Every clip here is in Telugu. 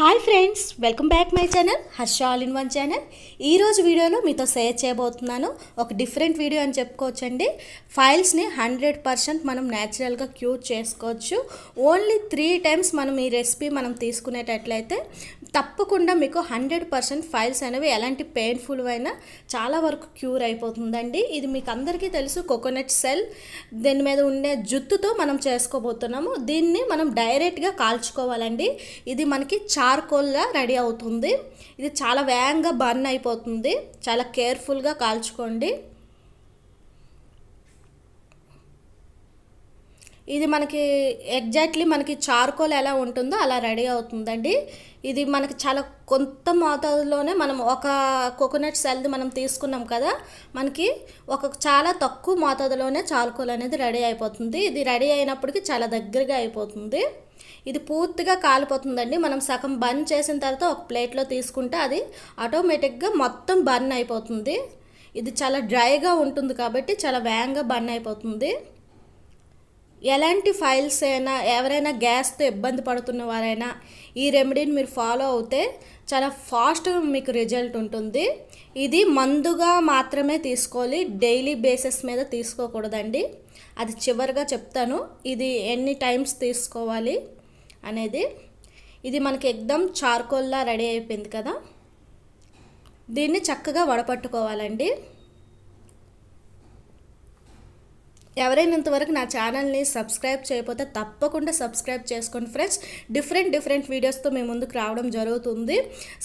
hi friends welcome back my channel Harsha all in one channel ఈరోజు వీడియోలో మీతో షేర్ చేయబోతున్నాను ఒక డిఫరెంట్ వీడియో అని చెప్పుకోవచ్చండి ఫైల్స్ని హండ్రెడ్ పర్సెంట్ మనం న్యాచురల్గా క్యూర్ చేసుకోవచ్చు ఓన్లీ త్రీ టైమ్స్ మనం ఈ రెసిపీ మనం తీసుకునేటట్లయితే తప్పకుండా మీకు హండ్రెడ్ పర్సెంట్ ఫైల్స్ అనేవి ఎలాంటి పెయిన్ఫుల్ అయినా చాలా వరకు క్యూర్ అయిపోతుందండి ఇది మీకు అందరికీ తెలుసు కోకోనట్ సెల్ దీని మీద ఉండే జుత్తుతో మనం చేసుకోబోతున్నాము దీన్ని మనం డైరెక్ట్గా కాల్చుకోవాలండి ఇది మనకి చాలా చార్కోల్గా రెడీ అవుతుంది ఇది చాలా వేగంగా బర్న్ అయిపోతుంది చాలా కేర్ఫుల్గా కాల్చుకోండి ఇది మనకి ఎగ్జాక్ట్లీ మనకి చార్కోల్ ఎలా ఉంటుందో అలా రెడీ అవుతుందండి ఇది మనకి చాలా కొంత మోతాదులోనే మనం ఒక కోకోనట్ సెల్ది మనం తీసుకున్నాం కదా మనకి ఒక చాలా తక్కువ మోతాదులోనే చార్కోల్ అనేది రెడీ అయిపోతుంది ఇది రెడీ అయినప్పటికీ చాలా దగ్గరగా అయిపోతుంది ఇది పూర్తిగా కాలిపోతుందండి మనం సగం బర్న్ చేసిన తర్వాత ఒక ప్లేట్లో తీసుకుంటే అది ఆటోమేటిక్గా మొత్తం బర్న్ అయిపోతుంది ఇది చాలా డ్రైగా ఉంటుంది కాబట్టి చాలా వేగంగా బర్న్ అయిపోతుంది ఎలాంటి ఫైల్స్ అయినా ఎవరైనా గ్యాస్తో ఇబ్బంది పడుతున్న వారైనా ఈ రెమెడీని మీరు ఫాలో అవుతే చాలా ఫాస్ట్గా మీకు రిజల్ట్ ఉంటుంది ఇది మందుగా మాత్రమే తీసుకోవాలి డైలీ బేసిస్ మీద తీసుకోకూడదండి అది చివరిగా చెప్తాను ఇది ఎన్ని టైమ్స్ తీసుకోవాలి అనేది ఇది మనకి ఎగ్దమ్ చార్కోల్లా రెడీ అయిపోయింది కదా దీన్ని చక్కగా వడపట్టుకోవాలండి ఎవరైనంత వరకు నా ఛానల్ని సబ్స్క్రైబ్ చేయకపోతే తప్పకుండా సబ్స్క్రైబ్ చేసుకోండి ఫ్రెండ్స్ డిఫరెంట్ డిఫరెంట్ వీడియోస్తో మీ ముందుకు రావడం జరుగుతుంది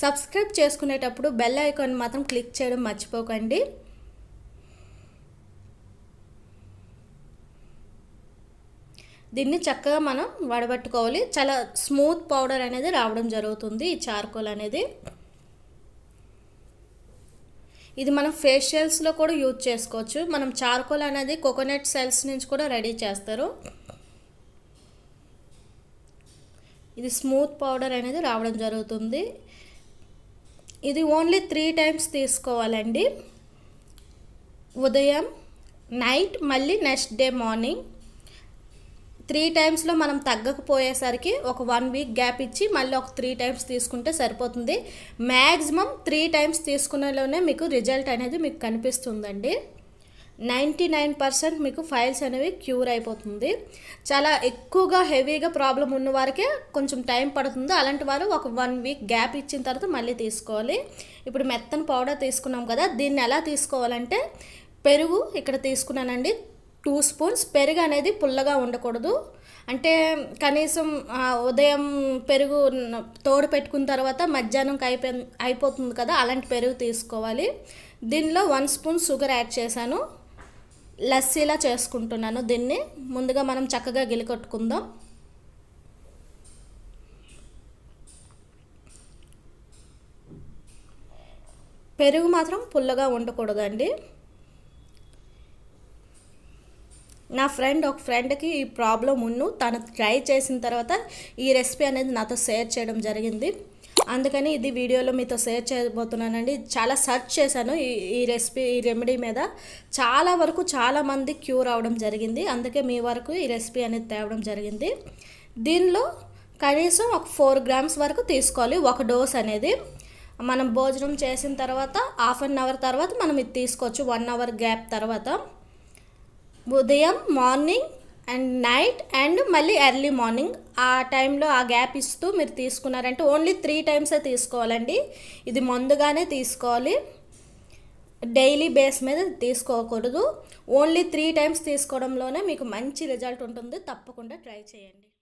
సబ్స్క్రైబ్ చేసుకునేటప్పుడు బెల్ ఐకాన్ మాత్రం క్లిక్ చేయడం మర్చిపోకండి దీన్ని చక్కగా మనం వడబట్టుకోవాలి చాలా స్మూత్ పౌడర్ అనేది రావడం జరుగుతుంది ఈ చార్కోల్ అనేది ఇది మనం ఫేషియల్స్లో కూడా యూజ్ చేసుకోవచ్చు మనం చార్కోల్ అనేది కోకోనట్ సెల్స్ నుంచి కూడా రెడీ చేస్తారు ఇది స్మూత్ పౌడర్ అనేది రావడం జరుగుతుంది ఇది ఓన్లీ త్రీ టైమ్స్ తీసుకోవాలండి ఉదయం నైట్ మళ్ళీ నెక్స్ట్ డే మార్నింగ్ త్రీ టైమ్స్లో మనం తగ్గకపోయేసరికి ఒక వన్ వీక్ గ్యాప్ ఇచ్చి మళ్ళీ ఒక త్రీ టైమ్స్ తీసుకుంటే సరిపోతుంది మ్యాక్సిమం త్రీ టైమ్స్ తీసుకునేలోనే మీకు రిజల్ట్ అనేది మీకు కనిపిస్తుందండి నైంటీ నైన్ పర్సెంట్ మీకు ఫైల్స్ అనేవి క్యూర్ అయిపోతుంది చాలా ఎక్కువగా హెవీగా ప్రాబ్లం ఉన్న వారికే కొంచెం టైం పడుతుంది అలాంటి వారు ఒక వన్ వీక్ గ్యాప్ ఇచ్చిన తర్వాత మళ్ళీ తీసుకోవాలి ఇప్పుడు మెత్తని పౌడర్ తీసుకున్నాం కదా దీన్ని ఎలా తీసుకోవాలంటే పెరుగు ఇక్కడ తీసుకున్నానండి టూ స్పూన్స్ పెరుగు అనేది పుల్లగా ఉండకూడదు అంటే కనీసం ఉదయం పెరుగు తోడు పెట్టుకున్న తర్వాత మధ్యాహ్నంకి అయిపో అయిపోతుంది కదా అలాంటి పెరుగు తీసుకోవాలి దీనిలో వన్ స్పూన్ షుగర్ యాడ్ చేశాను లస్సీలా చేసుకుంటున్నాను దీన్ని ముందుగా మనం చక్కగా గిలికొట్టుకుందాం పెరుగు మాత్రం పుల్లగా ఉండకూడదండి నా ఫ్రెండ్ ఒక ఫ్రెండ్కి ఈ ప్రాబ్లం ఉన్ను తను ట్రై చేసిన తర్వాత ఈ రెసిపీ అనేది నాతో షేర్ చేయడం జరిగింది అందుకని ఇది వీడియోలో మీతో షేర్ చేయబోతున్నానండి చాలా సెర్చ్ చేశాను ఈ ఈ రెసిపీ ఈ రెమెడీ మీద చాలా వరకు చాలామంది క్యూర్ అవడం జరిగింది అందుకే మీ వరకు ఈ రెసిపీ అనేది తేవడం జరిగింది దీనిలో కనీసం ఒక ఫోర్ గ్రామ్స్ వరకు తీసుకోవాలి ఒక డోస్ అనేది మనం భోజనం చేసిన తర్వాత హాఫ్ అన్ అవర్ తర్వాత మనం ఇది తీసుకోవచ్చు వన్ అవర్ గ్యాప్ తర్వాత ఉదయం మార్నింగ్ అండ్ నైట్ అండ్ మళ్ళీ ఎర్లీ మార్నింగ్ ఆ టైంలో ఆ గ్యాప్ ఇస్తూ మీరు తీసుకున్నారంటే ఓన్లీ త్రీ టైమ్సే తీసుకోవాలండి ఇది ముందుగానే తీసుకోవాలి డైలీ బేస్ మీద తీసుకోకూడదు ఓన్లీ త్రీ టైమ్స్ తీసుకోవడంలోనే మీకు మంచి రిజల్ట్ ఉంటుంది తప్పకుండా ట్రై చేయండి